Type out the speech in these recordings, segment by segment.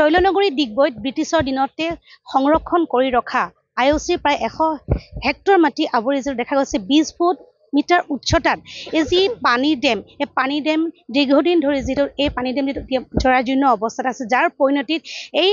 তৈলনগৰী ডিগবৈত ব্ৰিটিছৰ দিনতে সংৰক্ষণ কৰি ৰখা আই অ' চিৰ প্ৰায় এশ হেক্টৰ মাটি আৱৰি দেখা গৈছে বিছ ফুট মিটাৰ উচ্চতাত এই যি পানী ডেম এই পানী ডেম দীৰ্ঘদিন ধৰি যে এই পানী ডেম জৰাজীৰ্ণ অৱস্থাত আছে যাৰ পৰিণতিত এই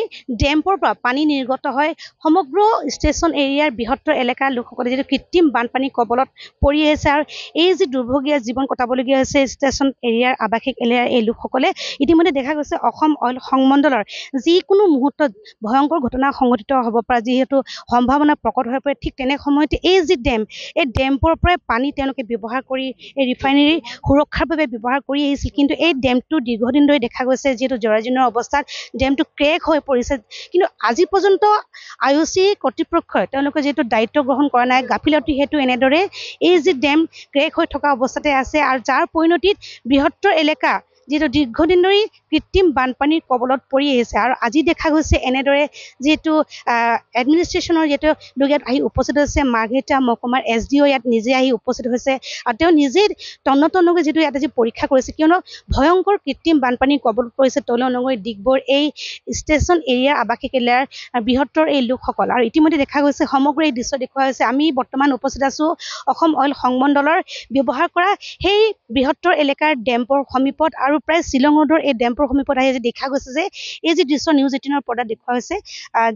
পৰা পানী নিৰ্গত হয় সমগ্ৰ ষ্টেচন এৰিয়াৰ বৃহত্তৰ এলেকাৰ লোকসকলে যে কৃত্ৰিম বানপানী কবলত পৰি আহিছে আৰু এই যি দুৰ্ভগীয়া জীৱন কটাবলগীয়া হৈছে ষ্টেচন এৰিয়াৰ আৱাসিক এলেকাৰ এই লোকসকলে ইতিমধ্যে দেখা গৈছে অসম অইল সংমণ্ডলৰ যিকোনো মুহূৰ্তত ভয়ংকৰ ঘটনা সংঘটিত হ'ব পৰা যিহেতু সম্ভাৱনা প্ৰকট হৈ পৰে ঠিক তেনে সময়তে এই যি ডেম এই পৰাই পানী তেওঁলোকে ব্যৱহাৰ কৰি এই ৰিফাইনেৰী সুৰক্ষাৰ বাবে ব্যৱহাৰ কৰি আহিছিল কিন্তু এই ডেমটো দীৰ্ঘদিন ধৰি দেখা গৈছে যিহেতু জৰাজীৰ্ণ অৱস্থাত ডেমটো ক্ৰেক হৈ পৰিছে কিন্তু আজি পৰ্যন্ত আই অ' চি কৰ্তৃপক্ষই তেওঁলোকে যিহেতু দায়িত্ব গ্ৰহণ কৰা নাই গাফিলতি সেইটো এনেদৰে এই যি ডেম ক্ৰেক হৈ থকা অৱস্থাতে আছে আৰু যাৰ পৰিণতিত বৃহত্তৰ এলেকা যিহেতু দীৰ্ঘদিন ধৰি কৃত্ৰিম বানপানীৰ কবলত পৰি আহিছে আৰু আজি দেখা গৈছে এনেদৰে যিহেতু এডমিনিষ্ট্ৰেশ্যনৰ যিহেতু ইয়াত আহি উপস্থিত হৈছে মাৰ্ঘেটা মহকুমাৰ এছ ডি অ' ইয়াত নিজে আহি উপস্থিত হৈছে আৰু তেওঁ নিজেই তন্নতন্নগৈ যিটো ইয়াত আজি পৰীক্ষা কৰিছে কিয়নো ভয়ংকৰ কৃত্ৰিম বানপানীৰ কবলত পৰিছে তলনগৰী ডিগবৰ এই ষ্টেচন এৰিয়াৰ আৱাসিক এলেয়াৰ বৃহত্তৰ এই লোকসকল আৰু ইতিমধ্যে দেখা গৈছে সমগ্ৰ এই দৃশ্য দেখুওৱা হৈছে আমি বৰ্তমান উপস্থিত আছোঁ অসম অইল সংমণ্ডলৰ ব্যৱহাৰ কৰা সেই বৃহত্তৰ এলেকাৰ ডেম্পৰ সমীপত আৰু আৰু প্ৰায় শ্বিলং ৰ'দৰ এই ডেম্পৰ সমীপত আহি আজি দেখা গৈছে যে এই যি দৃশ্য নিউজ এইটিনৰ পৰ্দাত দেখুওৱা হৈছে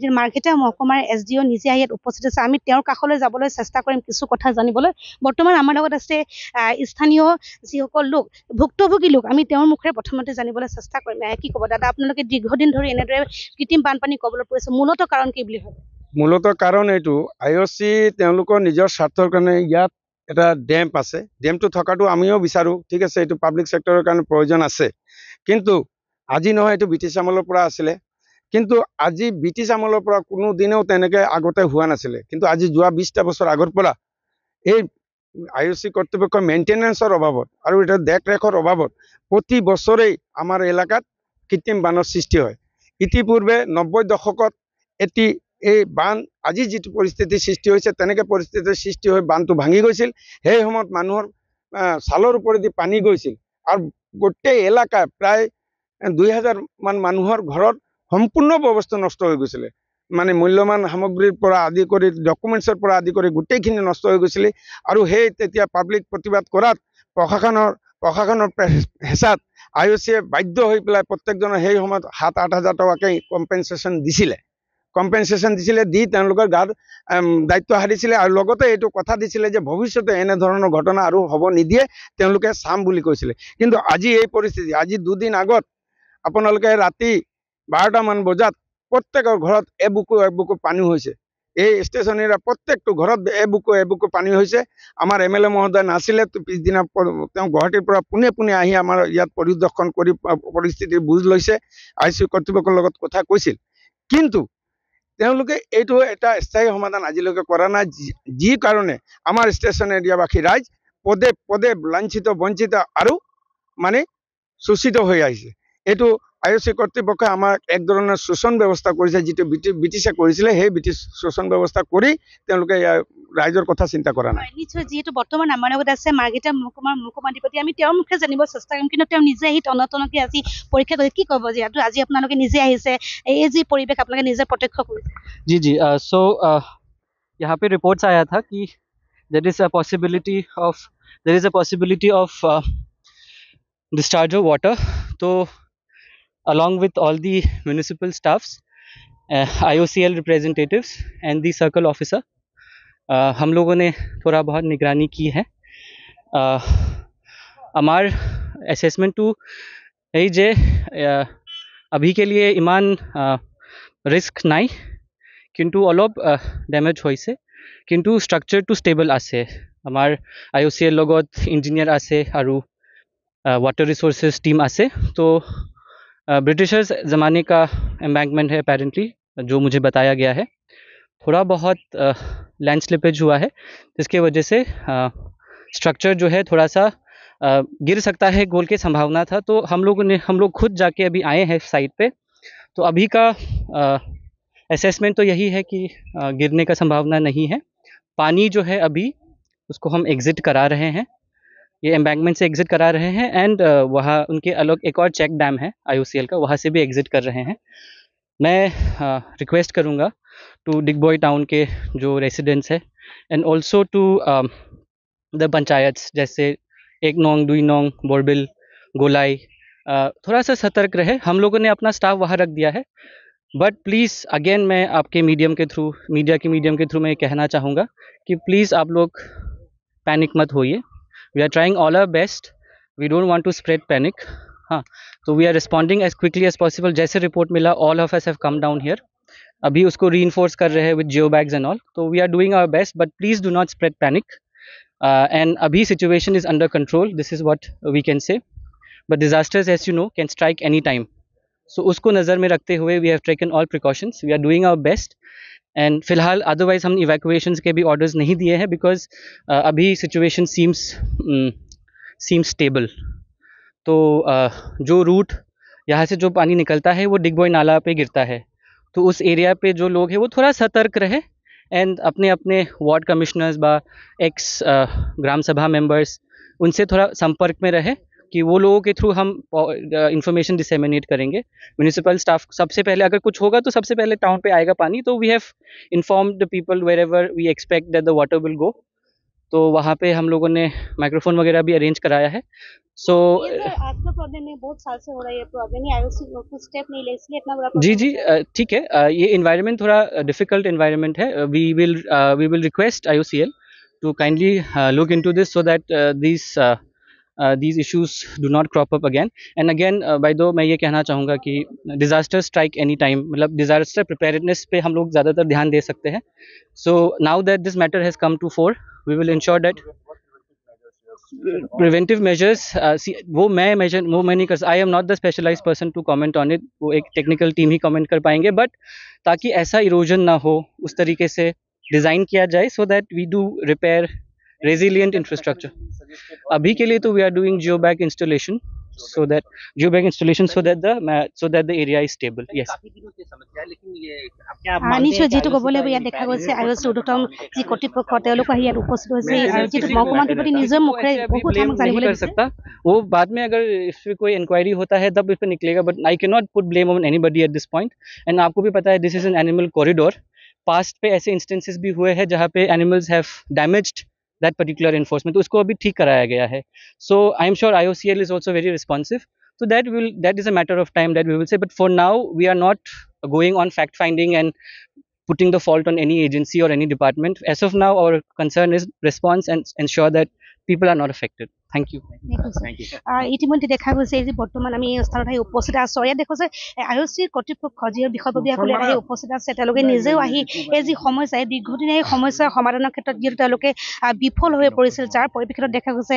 যি মাৰ্কেটীয়া মহকুমাৰ এছ ডি অ' নিজে আহি ইয়াত উপস্থিত আছে আমি তেওঁৰ কাষলৈ যাবলৈ চেষ্টা কৰিম কিছু কথা জানিবলৈ বৰ্তমান আমাৰ লগত আছে স্থানীয় যিসকল লোক ভুক্তভোগী লোক আমি তেওঁৰ মুখেৰে প্ৰথমতে জানিবলৈ চেষ্টা কৰিম কি ক'ব দাদা আপোনালোকে দীৰ্ঘদিন ধৰি এনেদৰে কৃত্ৰিম বানপানী ক'বলৈ পৰিছে মূলত কাৰণ কি বুলি ভাবে মূলত কাৰণ এইটো আই অ' চি তেওঁলোকৰ নিজৰ স্বাৰ্থৰ কাৰণে ইয়াত এটা ডেম্প আছে ডেম্পটো থকাটো আমিও বিচাৰোঁ ঠিক আছে এইটো পাব্লিক চেক্টৰৰ কাৰণে প্ৰয়োজন আছে কিন্তু আজি নহয় এইটো ব্ৰিটিছ আমলৰ পৰা আছিলে কিন্তু আজি ব্ৰিটিছ আমলৰ পৰা কোনোদিনেও তেনেকৈ আগতে হোৱা নাছিলে কিন্তু আজি যোৱা বিছটা বছৰ আগৰ পৰা এই আই অ' চি কৰ্তৃপক্ষৰ মেইনটেনেঞ্চৰ অভাৱত আৰু এটা দেখৰেখৰ অভাৱত প্ৰতি বছৰেই আমাৰ এলেকাত কৃত্ৰিম বানৰ সৃষ্টি হয় ইতিপূৰ্বে নব্বৈ দশকত এটি এই বান আজি যিটো পৰিস্থিতিৰ সৃষ্টি হৈছে তেনেকৈ পৰিস্থিতিৰ সৃষ্টি হৈ বান্ধটো ভাঙি গৈছিল সেই সময়ত মানুহৰ ছালৰ ওপৰেদি পানী গৈছিল আৰু গোটেই এলেকা প্ৰায় দুই হাজাৰ মান মানুহৰ ঘৰত সম্পূৰ্ণ ব্যৱস্থা নষ্ট হৈ গৈছিলে মানে মূল্যৱান সামগ্ৰীৰ পৰা আদি কৰি ডকুমেণ্টছৰ পৰা আদি কৰি গোটেইখিনি নষ্ট হৈ গৈছিলে আৰু সেই তেতিয়া পাব্লিক প্ৰতিবাদ কৰাত প্ৰশাসনৰ প্ৰশাসনৰ হেঁচাত আই অ' চিয়ে বাধ্য হৈ পেলাই প্ৰত্যেকজনৰ সেই সময়ত সাত আঠ হাজাৰ টকাকৈ কম্পেনচেশ্যন দিছিলে কম্পেনচেশ্যন দিছিলে দি তেওঁলোকৰ গাত দায়িত্ব হাৰিছিলে আৰু লগতে এইটো কথা দিছিলে যে ভৱিষ্যতে এনেধৰণৰ ঘটনা আৰু হ'ব নিদিয়ে তেওঁলোকে চাম বুলি কৈছিলে কিন্তু আজি এই পৰিস্থিতি আজি দুদিন আগত আপোনালোকে ৰাতি বাৰটামান বজাত প্ৰত্যেকৰ ঘৰত এবুকু এবুকু পানী হৈছে এই ষ্টেচনৰ প্ৰত্যেকটো ঘৰত এবুকু এবুকু পানী হৈছে আমাৰ এম এল এ মহোদয় নাছিলে পিছদিনা তেওঁ গুৱাহাটীৰ পৰা পোনে পোনে আহি আমাৰ ইয়াত পৰিদৰ্শন কৰি পৰিস্থিতিৰ বুজ লৈছে আই চি ইউ কৰ্তৃপক্ষৰ লগত কথা কৈছিল কিন্তু তেওঁলোকে এইটো এটা স্থায়ী সমাধান আজিলৈকে কৰা নাই যি কাৰণে আমাৰ ষ্টেচন এৰিয়াবাসী ৰাইজ পদে পদে লাঞ্ছিত বঞ্চিত আৰু মানে শোষিত হৈ আহিছে এইটো আই অ' চি কৰ্তৃপক্ষই আমাক এক ধৰণৰ শোষণ ব্যৱস্থা কৰিছে যিটো ব্ৰিটিছে কৰিছিলে সেই ব্ৰিটিছ শোষণ ব্যৱস্থা কৰি তেওঁলোকে ৰাইজৰ কথা চিন্তা কৰা নাই নিশ্চয় যিহেতু বৰ্তমান আমাৰ লগত আছে মাৰ্ঘেটা মহকুমাৰ মুখ্যমন্ত্ৰীপতি আমি তেওঁৰ মুখে জানিব চেষ্টা কৰিম কিন্তু তেওঁ নিজে আহি টনটনকৈ আজি পৰীক্ষা কৰিছে কি ক'ব যিহেতু আজি আপোনালোকে নিজে আহিছে এই যি পৰিৱেশ আপোনালোকে নিজে প্ৰত্যক্ষ কৰিছে জি জি চ' ইয়াৰ পে ৰিপৰ্ট চাই আছা কি that is a possibility of that is a possibility of discharge of water ত' along with all the municipal staffs, uh, IOCL representatives and the circle officer. Uh, हम लोगों ने थोड़ा बहुत निगरानी की है अमार असेसमेंट टू यही जे अभी के लिए ईमान रिस्क नाई किंतु अलग डैमेज हो से किंतु स्ट्रक्चर टू स्टेबल आसे আমাৰ আই অ' চি এৰ লগত ইঞ্জিনিয়াৰ আছে আৰু ৱাটাৰ ৰিচ'ৰ্চেছ টিম আছে তো ब्रिटिशर्स ज़माने का एम्बैंकमेंट है अपेरेंटली जो मुझे बताया गया है थोड़ा बहुत लैंड स्लिपेज हुआ है जिसके वजह से स्ट्रक्चर जो है थोड़ा सा आ, गिर सकता है गोल के संभावना था तो हम लोग ने हम लोग खुद जाके अभी आए हैं साइट पे तो अभी का असेसमेंट तो यही है कि आ, गिरने का संभावना नहीं है पानी जो है अभी उसको हम एग्ज़िट करा रहे हैं ये एम्बैंकमेंट से एग्जिट करा रहे हैं एंड uh, वहाँ उनके अलग एक और चेक डैम है आई का वहाँ से भी एग्जिट कर रहे हैं मैं रिक्वेस्ट uh, करूँगा टू डिगबॉय टाउन के जो रेसिडेंट्स है and also to the panchayat जैसे एक नोंग दुई नोंग बोरबिल गोलाई uh, थोड़ा सा सतर्क रहे हम लोगों ने अपना स्टाफ वहाँ रख दिया है बट प्लीज़ अगेन मैं आपके मीडियम के थ्रू मीडिया के मीडियम के थ्रू मैं कहना चाहूँगा कि प्लीज़ आप लोग पैनिक मत होइए we are trying all our best we don't want to spread panic huh. so we are responding as quickly as possible जैसे report मिला all of us have come down here अभी उसको reinforce कर रहे हैं with geo bags and all so we are doing our best but please do not spread panic uh, and abhi situation is under control this is what we can say but disasters as you know can strike any time so so, उसको नज़र में रखते हुए we have taken all precautions we are doing our best and फिलहाल otherwise हम evacuation के भी orders नहीं दिए हैं बिकॉज uh, अभी सिचुएशन सीम्स सीम्स स्टेबल तो uh, जो रूट यहाँ से जो पानी निकलता है वो डिगबॉय नाला पे गिरता है तो उस एरिया पे जो लोग हैं वो थोड़ा सतर्क रहे एंड अपने अपने वार्ड कमिश्नर्स बा एक्स uh, ग्राम सभा मेंबर्स उनसे थोड़ा संपर्क में रहे कि वो लोगों के थ्रू हम इंफॉर्मेशन डिसेमिनेट करेंगे म्यूनिसिपल स्टाफ सबसे पहले अगर कुछ होगा तो सबसे पहले टाउन पे आएगा पानी तो we have inform the people wherever we expect that the water will go तो वहाँ पे हम लोगों ने माइक्रोफोन वगैरह भी अरेंज कराया है सो so, तो प्रॉब्लम है बहुत साल से हो रहा है प्रॉब्लम कुछ स्टेप नहीं ले इसलिए इतना बड़ा जी जी ठीक है ये इन्वायरमेंट थोड़ा डिफिकल्ट इन्वायरमेंट है we will we will request I to kindly look into this so that this these issues do not crop up again and again by दो मैं ये कहना चाहूँगा कि डिज़ास्टर स्ट्राइक एनी टाइम मतलब disaster preparedness पे हम लोग ज़्यादातर ध्यान दे सकते हैं so now that this matter has come to fore we will ensure that preventive measures वो मैं मेजर वो मैं नहीं कर सकता I am not the specialise person to comment on it वो एक टेक्निकल टीम ही कॉमेंट कर पाएंगे बट ताकि ऐसा इरोजन ना हो उस तरीके से डिज़ाइन किया जाए so that we do repair resilient infrastructure अभी के लिए तो we are doing geo bag installation so that geo bag installation so that the so that the area is stable yes काफी दिनों से समस्या है लेकिन ये आप क्या मान लीजिए जी तो बोले भैया देखा गयो से सोडो टाउन जी कोटी पर खते लोग आ यार उपस्थित हो से आई जी तो मौकमान पर निज मुखरे बहुत हम जाने बोले कर सकता वो बाद में अगर इस पे कोई इंक्वायरी होता है तब इस पे निकलेगा but I can not put blame on anybody at this point and आपको भी पता है this is an animal corridor past पे ऐसे इंस्टेंसेस भी हुए हैं जहाँ पे animals have damaged that particular enforcement उसको अभी ठीक कराया गया है so I am sure I O C L is also very responsive so that will that is a matter of time that we will say but for now we are not going on fact finding and putting the fault on any agency और any department as of now our concern is response and ensure that people are not affected thank you uh, ইতিমধ্যে দেখা গৈছে যে বৰ্তমান আমি স্থানত আহি উপস্থিত আছোঁ ইয়াত দেখো যে আই কৰ্তৃপক্ষ যি বিষয়ববীয়াসকলে আহি উপস্থিত আছে তেওঁলোকে নিজেও আহি এই যি সমস্যা এই দীৰ্ঘদিনীয়া এই সমস্যাৰ সমাধানৰ ক্ষেত্ৰত যিহেতু তেওঁলোকে বিফল হৈ পৰিছিল যাৰ পৰিপ্ৰেক্ষিতত দেখা গৈছে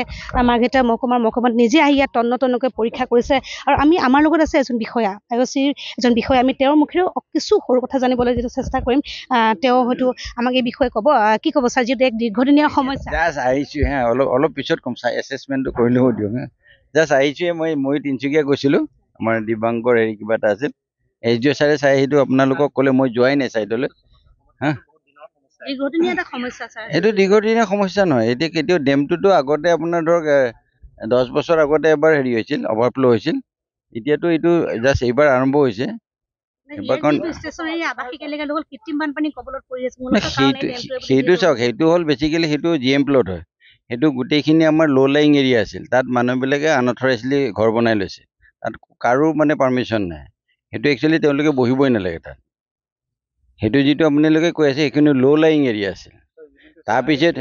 মাঘেতা মহকুমাৰ মহকুমাত নিজে আহি ইয়াত তন্ন তন্নকৈ পৰীক্ষা কৰিছে আৰু আমি আমাৰ লগত আছে এজন বিষয়া আই এজন বিষয়া আমি তেওঁৰ মুখেৰেও কিছু সৰু কথা জানিবলৈ যিটো চেষ্টা কৰিম তেওঁ হয়তো আমাক এই বিষয়ে ক'ব কি ক'ব ছাৰ যিহেতু এক দীৰ্ঘদিনীয়া সমস্যা অলপ পিছত ক'ম ছাৰ এছ এডজাষ্টমেণ্টটো কৰিলোঁ দিয়ক জাষ্ট আহিছোঁহে মই মই তিনিচুকীয়া গৈছিলোঁ আমাৰ দিব্যাংগৰ হেৰি কিবা এটা আছিল এছ ডি অ' ছাৰে চাই সেইটো আপোনালোকক ক'লে মই যোৱাই নাই ছাইডলৈ হা এইটো দীঘদিনীয়া সমস্যা নহয় এতিয়া কেতিয়াও ডেমটোতো আগতে আপোনাৰ ধৰক দহ বছৰ আগতে এবাৰ হেৰি হৈছিল অভাৰফ্ল' হৈছিল এতিয়াতো এইটো জাষ্ট এইবাৰ আৰম্ভ হৈছে সেইটো চাওক সেইটো হ'ল বেচিকেলি সেইটো জি এম প্লট হয় সেইটো গোটেইখিনি আমাৰ ল' লাইং এৰিয়া আছিল তাত মানুহবিলাকে আনঅথৰাইজলি ঘৰ বনাই লৈছে তাত কাৰো মানে পাৰ্মিশ্যন নাই সেইটো একচুৱেলি তেওঁলোকে বহিবই নালাগে তাত সেইটো যিটো আপোনালোকে কৈ আছে সেইখিনি ল' লাইং এৰিয়া আছিল তাৰপিছত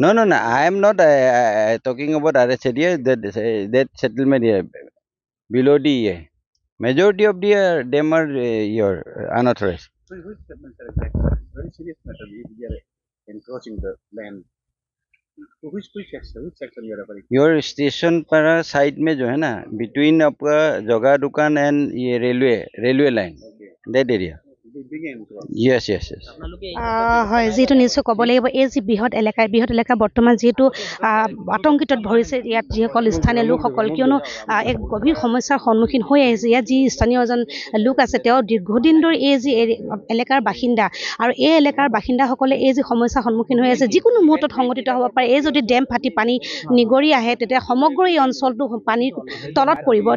নহয় নহয় নহয় I am not talking about আৰ এছ এ ডি ডেট ছেটেলমেণ্ট ইয়াৰ বিল' ডি ইয়ে মেজৰিটি অফ দি ইয়াৰ ডেম আৰ ইয়ৰ আনঅথৰাইজ योर स्टेशन पर साइड में जो है ना बिटवीन आपका जगह दुकान एंड ये railway railway line that area হয় যিহেতু নিশ্চয় ক'ব লাগিব এই যি বৃহৎ এলেকা বৃহৎ এলেকা বৰ্তমান যিহেতু আতংকিত ভৰিছে ইয়াত যিসকল স্থানীয় লোকসকল কিয়নো এক গভীৰ সমস্যাৰ সন্মুখীন হৈ আহিছে ইয়াত যি স্থানীয় এজন লোক আছে তেওঁ দীৰ্ঘদিন ধৰি এই যি এলেকাৰ বাসিন্দা আৰু এই এলেকাৰ বাসিন্দাসকলে এই যি সমস্যাৰ সন্মুখীন হৈ আছে যিকোনো মুহূৰ্তত সংঘটিত হ'ব পাৰে এই যদি ডেম ফাটি পানী নিগৰি আহে তেতিয়া সমগ্ৰ এই অঞ্চলটো পানীৰ তলত পৰিব